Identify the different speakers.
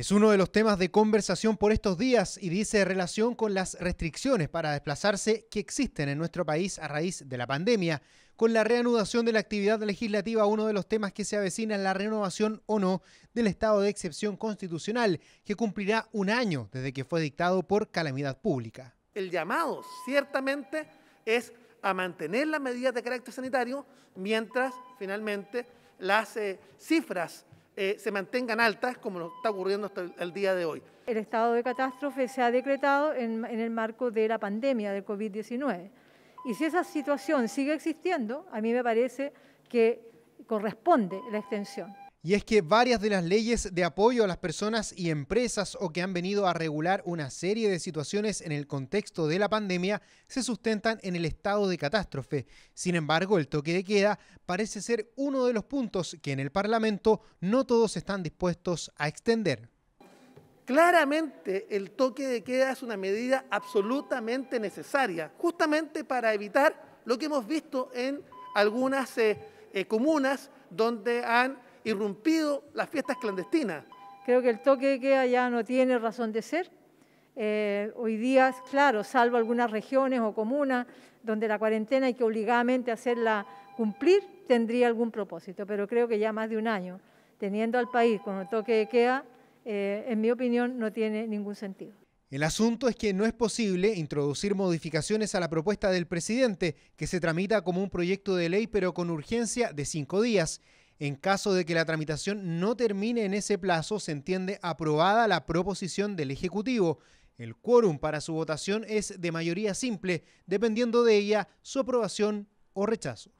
Speaker 1: Es uno de los temas de conversación por estos días y dice relación con las restricciones para desplazarse que existen en nuestro país a raíz de la pandemia. Con la reanudación de la actividad legislativa, uno de los temas que se avecina es la renovación o no del estado de excepción constitucional, que cumplirá un año desde que fue dictado por calamidad pública.
Speaker 2: El llamado ciertamente es a mantener las medidas de carácter sanitario mientras finalmente las eh, cifras eh, se mantengan altas, como lo está ocurriendo hasta el, día de hoy.
Speaker 3: El estado de catástrofe se ha decretado en, en el marco de la pandemia del COVID-19. Y si esa situación sigue existiendo, a mí me parece que corresponde la extensión.
Speaker 1: Y es que varias de las leyes de apoyo a las personas y empresas o que han venido a regular una serie de situaciones en el contexto de la pandemia se sustentan en el estado de catástrofe. Sin embargo, el toque de queda parece ser uno de los puntos que en el Parlamento no todos están dispuestos a extender.
Speaker 2: Claramente el toque de queda es una medida absolutamente necesaria, justamente para evitar lo que hemos visto en algunas eh, eh, comunas donde han irrumpido las fiestas clandestinas.
Speaker 3: Creo que el toque de queda ya no tiene razón de ser. Eh, hoy día, claro, salvo algunas regiones o comunas donde la cuarentena hay que obligadamente hacerla cumplir, tendría algún propósito, pero creo que ya más de un año, teniendo al país con toque de queda, eh, en mi opinión, no tiene ningún sentido.
Speaker 1: El asunto es que no es posible introducir modificaciones a la propuesta del presidente, que se tramita como un proyecto de ley pero con urgencia de cinco días. En caso de que la tramitación no termine en ese plazo, se entiende aprobada la proposición del Ejecutivo. El quórum para su votación es de mayoría simple, dependiendo de ella su aprobación o rechazo.